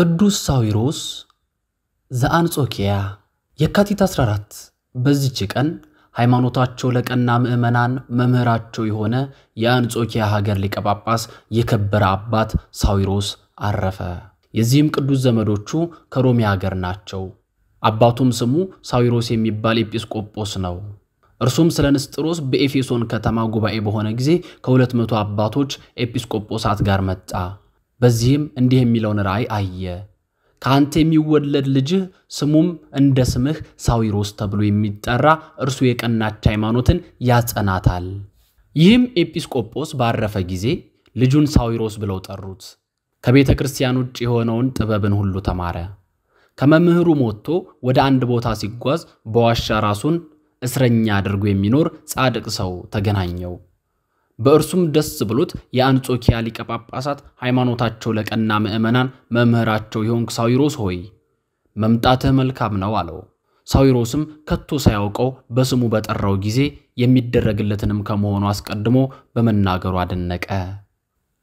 ቅዱስ ሳዊሮስ ዘአንጾኪያ የካቲት 14 በዚች ቀን ሃይማኖታቸው ለቀና ምዕመናን መምህራቸው የሆነ የአንጾኪያ ሀገር ሊቀ ጳጳስ የከበረ አባት ሳዊሮስ አረፈ። የዚህም ቅዱስ ዘመዶቹ ከሮሚ ሀገር ናቸው። አባቱም ስሙ ሳዊሮስ የሚባል ኤጲስቆጶስ ነው። እርሱም ስለ ንስጥሮስ በኤፌሶን ከተማ ጉባኤ በሆነ ጊዜ ከሁለት መቶ አባቶች ኤጲስቆጶሳት ጋር መጣ። በዚህም እንዲህ የሚለውን ራእይ አየ። ከአንተ የሚወለድ ልጅህ ስሙም እንደ ስምህ ሳዊሮስ ተብሎ የሚጠራ እርሱ የቀናች ሃይማኖትን ያጸናታል። ይህም ኤጲስቆጶስ ባረፈ ጊዜ ልጁን ሳዊሮስ ብለው ጠሩት። ከቤተ ክርስቲያን ውጭ የሆነውን ጥበብን ሁሉ ተማረ። ከመምህሩ ሞቶ ወደ አንድ ቦታ ሲጓዝ በዋሻ ራሱን እስረኛ አድርጎ የሚኖር ጻድቅ ሰው ተገናኘው። በእርሱም ደስ ብሎት የአንጾኪያ ሊቀ ጳጳሳት ሃይማኖታቸው ለቀና ምዕመናን መምህራቸው የሆንክ ሳዊሮስ ሆይ መምጣትህ መልካም ነው አለው። ሳዊሮስም ከቶ ሳያውቀው በስሙ በጠራው ጊዜ የሚደረግለትንም ከመሆኑ አስቀድሞ በመናገሩ አደነቀ።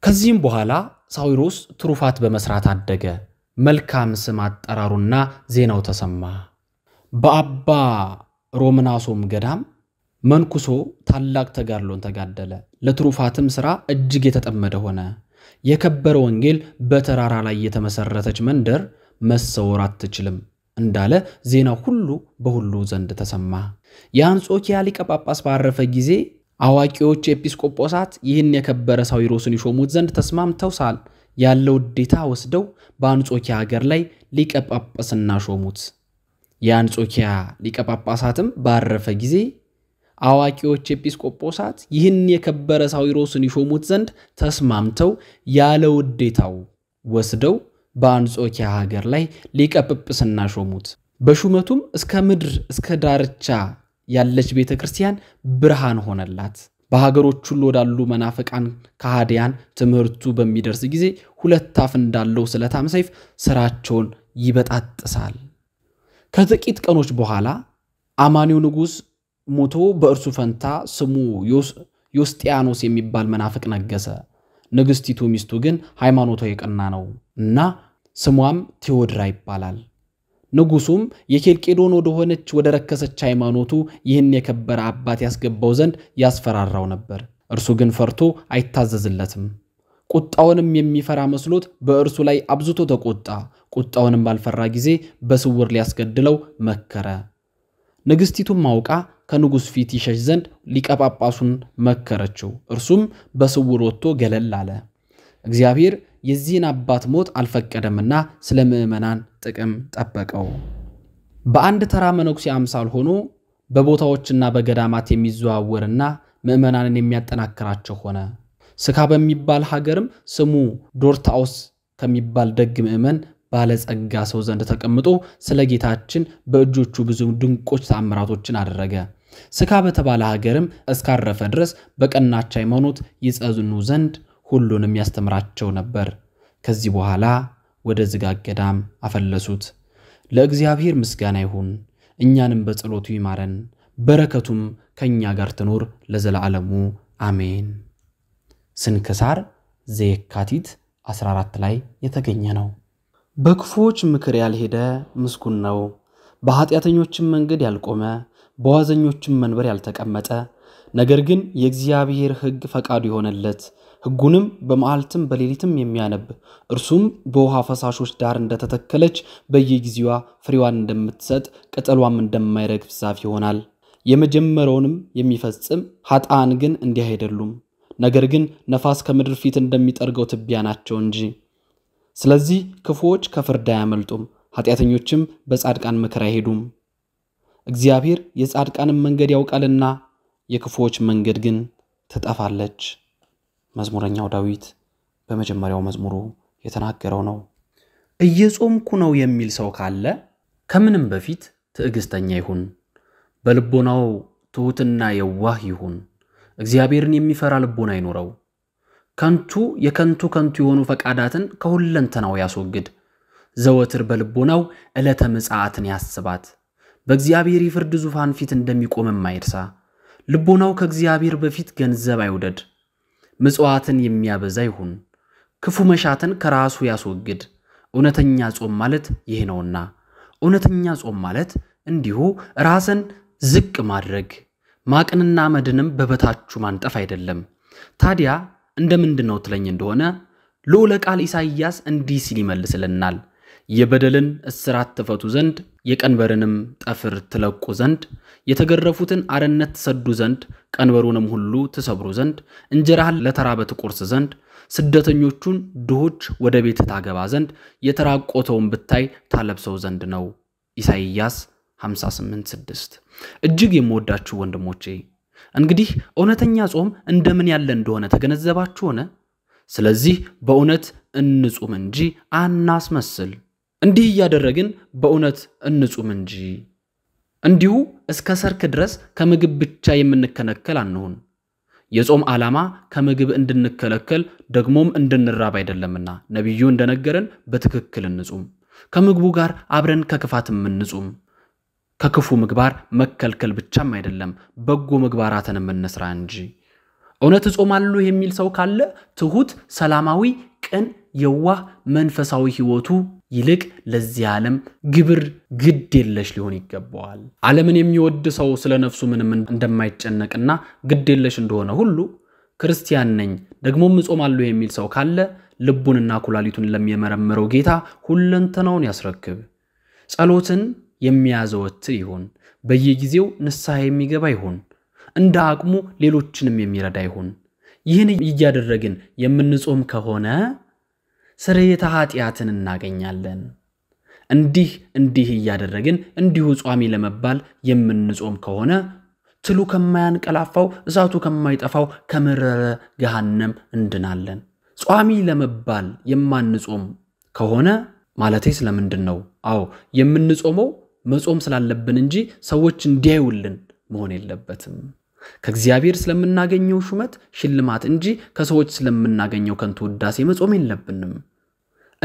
ከዚህም በኋላ ሳዊሮስ ትሩፋት በመስራት አደገ። መልካም ስም አጠራሩና ዜናው ተሰማ። በአባ ሮምናሶም ገዳም መንኩሶ ታላቅ ተጋድሎን ተጋደለ። ለትሩፋትም ሥራ እጅግ የተጠመደ ሆነ። የከበረ ወንጌል በተራራ ላይ የተመሠረተች መንደር መሰወር አትችልም እንዳለ ዜናው ሁሉ በሁሉ ዘንድ ተሰማ። የአንጾኪያ ሊቀ ጳጳስ ባረፈ ጊዜ አዋቂዎች ኤጲስቆጶሳት ይህን የከበረ ሳዊሮስን ይሾሙት ዘንድ ተስማምተው ሳል ያለው ውዴታ ወስደው በአንጾኪያ አገር ላይ ሊቀ ጳጳስና ሾሙት። የአንጾኪያ ሊቀ ጳጳሳትም ባረፈ ጊዜ አዋቂዎች ኤጲስቆጶሳት ይህን የከበረ ሳዊሮስን ይሾሙት ዘንድ ተስማምተው ያለ ውዴታው ወስደው በአንጾኪያ ሀገር ላይ ሊቀ ጵጵስና ሾሙት። በሹመቱም እስከ ምድር እስከ ዳርቻ ያለች ቤተ ክርስቲያን ብርሃን ሆነላት። በሀገሮች ሁሉ ወዳሉ መናፍቃን ከሃዲያን ትምህርቱ በሚደርስ ጊዜ ሁለት አፍ እንዳለው ስለታም ሰይፍ ስራቸውን ይበጣጥሳል። ከጥቂት ቀኖች በኋላ አማኒው ንጉሥ ሞቶ በእርሱ ፈንታ ስሙ ዮስጢያኖስ የሚባል መናፍቅ ነገሰ። ንግሥቲቱ ሚስቱ ግን ሃይማኖቷ የቀና ነው እና ስሟም ቴዎድራ ይባላል። ንጉሱም የኬልቄዶን ወደሆነች ወደ ረከሰች ሃይማኖቱ ይህን የከበረ አባት ያስገባው ዘንድ ያስፈራራው ነበር። እርሱ ግን ፈርቶ አይታዘዝለትም። ቁጣውንም የሚፈራ መስሎት በእርሱ ላይ አብዝቶ ተቆጣ። ቁጣውንም ባልፈራ ጊዜ በስውር ሊያስገድለው መከረ። ንግሥቲቱም አውቃ ከንጉሥ ፊት ይሸሽ ዘንድ ሊቀጳጳሱን መከረችው። እርሱም በስውር ወጥቶ ገለል አለ። እግዚአብሔር የዚህን አባት ሞት አልፈቀደምና ስለ ምዕመናን ጥቅም ጠበቀው። በአንድ ተራ መነኩሴ አምሳል ሆኖ በቦታዎችና በገዳማት የሚዘዋወርና ምዕመናንን የሚያጠናክራቸው ሆነ። ስካ በሚባል ሀገርም ስሙ ዶርታውስ ከሚባል ደግ ምዕመን ባለጸጋ ሰው ዘንድ ተቀምጦ ስለ ጌታችን በእጆቹ ብዙ ድንቆች ተአምራቶችን አደረገ። ስካ በተባለ ሀገርም እስካረፈ ድረስ በቀናች ሃይማኖት ይጸዝኑ ዘንድ ሁሉንም ያስተምራቸው ነበር። ከዚህ በኋላ ወደ ዝጋ ገዳም አፈለሱት። ለእግዚአብሔር ምስጋና ይሁን፣ እኛንም በጸሎቱ ይማረን፣ በረከቱም ከእኛ ጋር ትኖር ለዘላለሙ አሜን። ስንክሳር ዘየካቲት 14 ላይ የተገኘ ነው። በክፉዎች ምክር ያልሄደ ምስጉን ነው። በኃጢአተኞችም መንገድ ያልቆመ፣ በዋዘኞችም መንበር ያልተቀመጠ፣ ነገር ግን የእግዚአብሔር ሕግ ፈቃዱ የሆነለት ሕጉንም በመዓልትም በሌሊትም የሚያነብ እርሱም በውሃ ፈሳሾች ዳር እንደተተከለች በየጊዜዋ ፍሬዋን እንደምትሰጥ ቅጠሏም እንደማይረግፍ ዛፍ ይሆናል። የመጀመሪያውንም የሚፈጽም ኃጥአን ግን እንዲህ አይደሉም፣ ነገር ግን ነፋስ ከምድር ፊት እንደሚጠርገው ትቢያ ናቸው እንጂ ስለዚህ ክፉዎች ከፍርድ አያመልጡም፣ ኃጢአተኞችም በጻድቃን መከራ አይሄዱም። እግዚአብሔር የጻድቃንን መንገድ ያውቃልና የክፉዎች መንገድ ግን ትጠፋለች። መዝሙረኛው ዳዊት በመጀመሪያው መዝሙሩ የተናገረው ነው። እየጾምኩ ነው የሚል ሰው ካለ ከምንም በፊት ትዕግስተኛ ይሁን፣ በልቦናው ትሑትና የዋህ ይሁን። እግዚአብሔርን የሚፈራ ልቦና አይኖረው። ከንቱ የከንቱ ከንቱ የሆኑ ፈቃዳትን ከሁለንተናው ያስወግድ። ዘወትር በልቦናው ዕለተ ምጽአትን ያስባት። በእግዚአብሔር የፍርድ ዙፋን ፊት እንደሚቆምም አይርሳ። ልቦናው ከእግዚአብሔር በፊት ገንዘብ አይውደድ። ምጽዋትን የሚያበዛ ይሁን። ክፉ መሻትን ከራሱ ያስወግድ። እውነተኛ ጾም ማለት ይህ ነውና፣ እውነተኛ ጾም ማለት እንዲሁ ራስን ዝቅ ማድረግ ማቅንና መድንም በበታቹ ማንጠፍ አይደለም። ታዲያ እንደ ነው ትለኝ እንደሆነ ልዑለ ቃል ኢሳይያስ እንዲህ ሲል ይመልስልናል። የበደልን እስራት ትፈቱ ዘንድ የቀንበርንም ጠፍር ትለቁ ዘንድ የተገረፉትን አርነት ትሰዱ ዘንድ ቀንበሩንም ሁሉ ትሰብሩ ዘንድ እንጀራህን ለተራበ ትቆርስ ዘንድ ስደተኞቹን ድሆች ወደ ቤት ታገባ ዘንድ የተራቆተውን ብታይ ታለብሰው ዘንድ ነው። ኢሳይያስ 58 እጅግ የምወዳችሁ ወንድሞቼ እንግዲህ እውነተኛ ጾም እንደምን ያለ እንደሆነ ተገነዘባችሁ ሆነ? ስለዚህ በእውነት እንጹም እንጂ አናስመስል። እንዲህ እያደረግን በእውነት እንጹም እንጂ። እንዲሁ እስከ ሰርክ ድረስ ከምግብ ብቻ የምንከለከል አንሁን። የጾም ዓላማ ከምግብ እንድንከለከል ደግሞም እንድንራብ አይደለምና ነቢዩ እንደነገረን በትክክል እንጹም። ከምግቡ ጋር አብረን ከክፋት እንጹም። ከክፉ ምግባር መከልከል ብቻም አይደለም፣ በጎ ምግባራትንም እንስራ እንጂ። እውነት እጾማለሁ የሚል ሰው ካለ ትሁት ሰላማዊ፣ ቅን፣ የዋህ መንፈሳዊ ህይወቱ ይልቅ ለዚህ ዓለም ግብር ግድ የለሽ ሊሆን ይገባዋል። ዓለምን የሚወድ ሰው ስለ ነፍሱ ምንም እንደማይጨነቅና ግድ የለሽ እንደሆነ ሁሉ ክርስቲያን ነኝ ደግሞም እጾማለሁ የሚል ሰው ካለ ልቡንና ኩላሊቱን ለሚመረምረው ጌታ ሁለንተናውን ያስረክብ። ጸሎትን የሚያዘወትር ይሁን። በየጊዜው ንስሐ የሚገባ ይሁን። እንደ አቅሙ ሌሎችንም የሚረዳ ይሁን። ይህን እያደረግን የምንጾም ከሆነ ስርየተ ኃጢአትን እናገኛለን። እንዲህ እንዲህ እያደረግን እንዲሁ ጿሚ ለመባል የምንጾም ከሆነ ትሉ ከማያንቀላፋው እሳቱ ከማይጠፋው ከምረረ ገሃነም እንድናለን። ጿሚ ለመባል የማንጾም ከሆነ ማለቴ ስለምንድን ነው? አዎ የምንጾመው መጾም ስላለብን እንጂ ሰዎች እንዲያዩልን መሆን የለበትም። ከእግዚአብሔር ስለምናገኘው ሹመት ሽልማት እንጂ ከሰዎች ስለምናገኘው ከንቱ ውዳሴ መጾም የለብንም።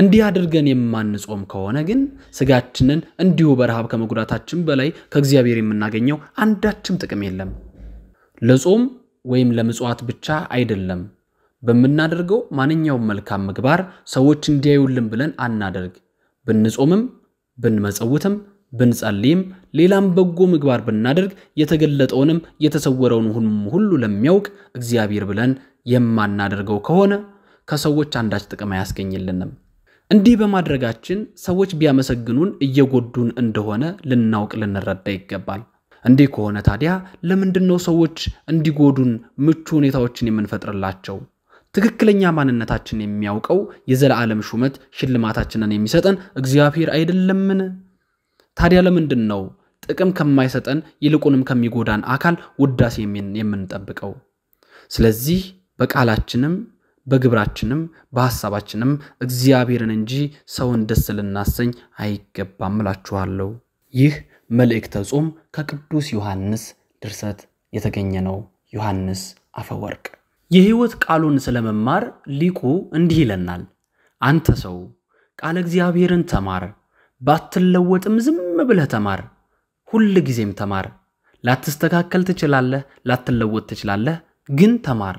እንዲህ አድርገን የማንጾም ከሆነ ግን ስጋችንን እንዲሁ በረሃብ ከመጉዳታችን በላይ ከእግዚአብሔር የምናገኘው አንዳችም ጥቅም የለም። ለጾም ወይም ለምጽዋት ብቻ አይደለም። በምናደርገው ማንኛውም መልካም ምግባር ሰዎች እንዲያዩልን ብለን አናደርግ። ብንጾምም ብንመጸውትም ብንጸልይም ሌላም በጎ ምግባር ብናደርግ የተገለጠውንም የተሰወረውን ሁሉ ለሚያውቅ እግዚአብሔር ብለን የማናደርገው ከሆነ ከሰዎች አንዳች ጥቅም አያስገኝልንም። እንዲህ በማድረጋችን ሰዎች ቢያመሰግኑን እየጎዱን እንደሆነ ልናውቅ ልንረዳ ይገባል። እንዲህ ከሆነ ታዲያ ለምንድን ነው ሰዎች እንዲጎዱን ምቹ ሁኔታዎችን የምንፈጥርላቸው? ትክክለኛ ማንነታችን የሚያውቀው የዘላለም ሹመት ሽልማታችንን የሚሰጠን እግዚአብሔር አይደለምን? ታዲያ ለምንድን ነው ጥቅም ከማይሰጠን ይልቁንም ከሚጎዳን አካል ውዳሴ የምንጠብቀው? ስለዚህ በቃላችንም በግብራችንም በሐሳባችንም እግዚአብሔርን እንጂ ሰውን ደስ ልናሰኝ አይገባም እላችኋለሁ። ይህ መልእክተ ጾም ከቅዱስ ዮሐንስ ድርሰት የተገኘ ነው። ዮሐንስ አፈወርቅ። የሕይወት ቃሉን ስለመማር ሊቁ እንዲህ ይለናል። አንተ ሰው ቃለ እግዚአብሔርን ተማር፣ ባትለወጥም ዝም ብለህ ተማር። ሁል ጊዜም ተማር። ላትስተካከል ትችላለህ፣ ላትለወጥ ትችላለህ፣ ግን ተማር።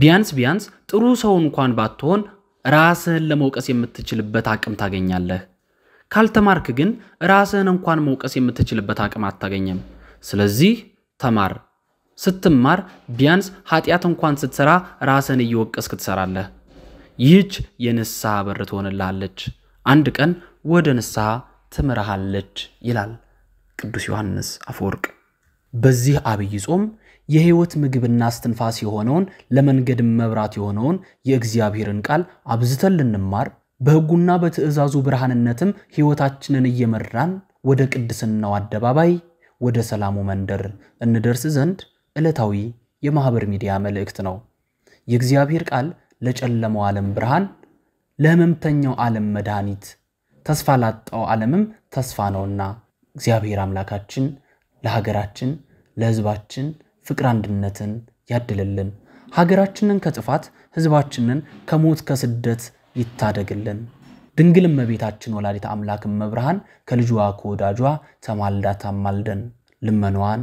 ቢያንስ ቢያንስ ጥሩ ሰው እንኳን ባትሆን ራስህን ለመውቀስ የምትችልበት አቅም ታገኛለህ። ካልተማርክ ግን ራስህን እንኳን መውቀስ የምትችልበት አቅም አታገኝም። ስለዚህ ተማር። ስትማር ቢያንስ ኃጢአት እንኳን ስትሰራ ራስህን እየወቀስክ ትሰራለህ። ይህች የንስሐ በር ትሆንልሃለች። አንድ ቀን ወደ ንስሐ ትምርሃለች ይላል ቅዱስ ዮሐንስ አፈወርቅ። በዚህ አብይ ጾም የህይወት ምግብና እስትንፋስ የሆነውን ለመንገድ መብራት የሆነውን የእግዚአብሔርን ቃል አብዝተን ልንማር በሕጉና በትእዛዙ ብርሃንነትም ሕይወታችንን እየመራን ወደ ቅድስናው አደባባይ ወደ ሰላሙ መንደር እንደርስ ዘንድ ዕለታዊ የማኅበር ሚዲያ መልእክት ነው። የእግዚአብሔር ቃል ለጨለመው ዓለም ብርሃን፣ ለሕመምተኛው ዓለም መድኃኒት ተስፋ ላጣው ዓለምም ተስፋ ነውና እግዚአብሔር አምላካችን ለሀገራችን ለህዝባችን ፍቅር አንድነትን ያድልልን። ሀገራችንን ከጥፋት ህዝባችንን ከሞት ከስደት ይታደግልን። ድንግል እመቤታችን ወላዲተ አምላክ መብርሃን ከልጅዋ ከወዳጇ ተማልዳ ታማልደን። ልመኗዋን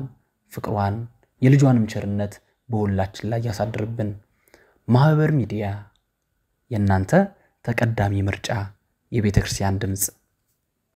ፍቅሯን፣ የልጇንም ቸርነት በሁላችን ላይ ያሳድርብን። ማህበር ሚዲያ የእናንተ ተቀዳሚ ምርጫ የቤተ ክርስቲያን ድምፅ